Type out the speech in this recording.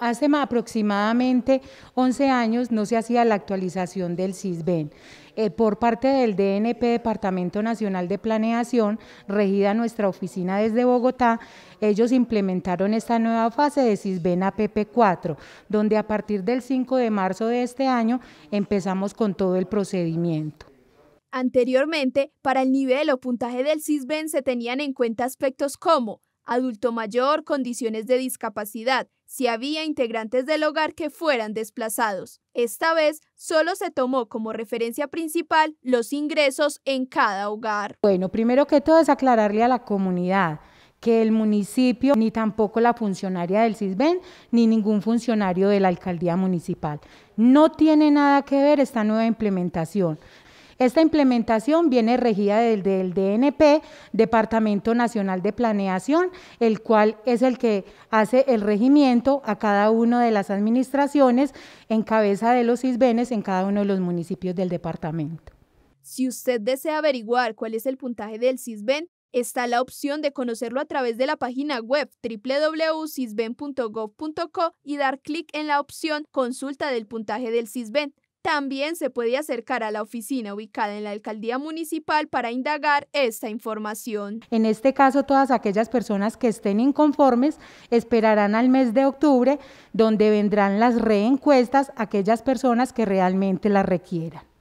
Hace aproximadamente 11 años no se hacía la actualización del CISBEN. Eh, por parte del DNP, Departamento Nacional de Planeación, regida nuestra oficina desde Bogotá, ellos implementaron esta nueva fase de CISBEN APP4, donde a partir del 5 de marzo de este año empezamos con todo el procedimiento. Anteriormente, para el nivel o puntaje del CISBEN se tenían en cuenta aspectos como adulto mayor, condiciones de discapacidad, si había integrantes del hogar que fueran desplazados. Esta vez solo se tomó como referencia principal los ingresos en cada hogar. Bueno, primero que todo es aclararle a la comunidad que el municipio, ni tampoco la funcionaria del CISBEN, ni ningún funcionario de la alcaldía municipal. No tiene nada que ver esta nueva implementación. Esta implementación viene regida desde el DNP, Departamento Nacional de Planeación, el cual es el que hace el regimiento a cada una de las administraciones en cabeza de los ISBENES en cada uno de los municipios del departamento. Si usted desea averiguar cuál es el puntaje del CISBEN, está la opción de conocerlo a través de la página web www.cisben.gov.co y dar clic en la opción Consulta del puntaje del CISBEN. También se puede acercar a la oficina ubicada en la alcaldía municipal para indagar esta información. En este caso, todas aquellas personas que estén inconformes esperarán al mes de octubre, donde vendrán las reencuestas aquellas personas que realmente las requieran.